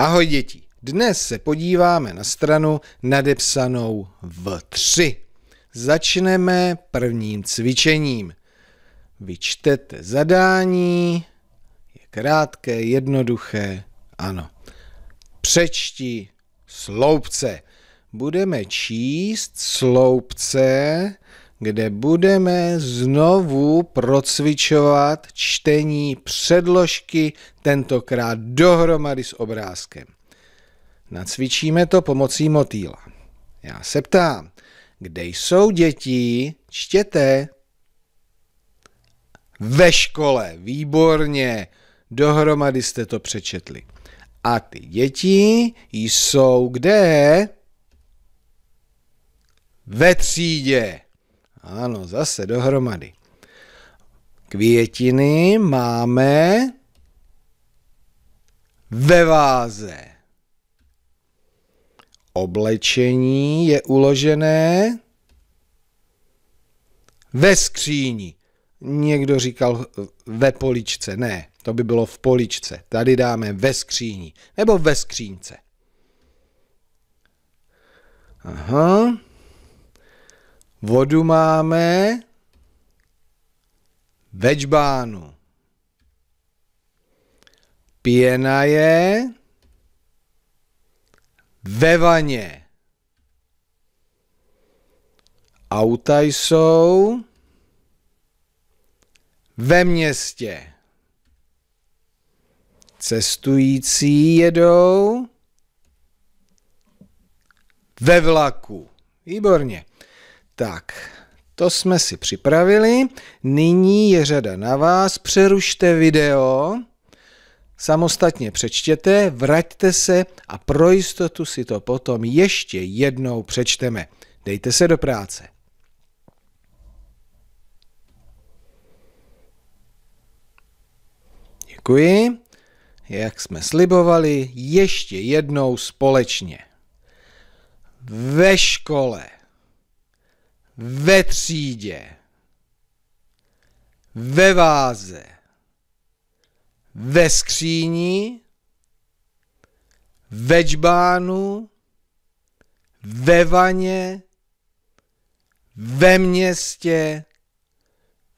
Ahoj děti, dnes se podíváme na stranu nadepsanou v 3. Začneme prvním cvičením. Vyčtete zadání, je krátké, jednoduché, ano. Přečti sloupce. Budeme číst sloupce kde budeme znovu procvičovat čtení předložky, tentokrát dohromady s obrázkem. Nacvičíme to pomocí motýla. Já se ptám, kde jsou děti? Čtěte. Ve škole, výborně. Dohromady jste to přečetli. A ty děti jsou kde? Ve třídě. Ano, zase dohromady. Květiny máme ve váze. Oblečení je uložené ve skříni. Někdo říkal eh, ve poličce. Ne, to by bylo v poličce. Tady dáme ve skříni. Nebo ve skřínce. Aha. Vodu máme ve čbánu. Pěna je ve vaně. Auta jsou ve městě. Cestující jedou ve vlaku. Výborně. Tak, to jsme si připravili. Nyní je řada na vás. Přerušte video, samostatně přečtěte, vraťte se a pro jistotu si to potom ještě jednou přečteme. Dejte se do práce. Děkuji. Jak jsme slibovali, ještě jednou společně. Ve škole ve třídě, ve váze, ve skříni, ve džbánu, ve vaně, ve městě,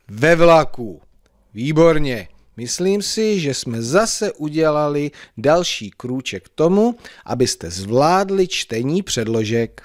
ve vlaku. Výborně. Myslím si, že jsme zase udělali další krůček k tomu, abyste zvládli čtení předložek.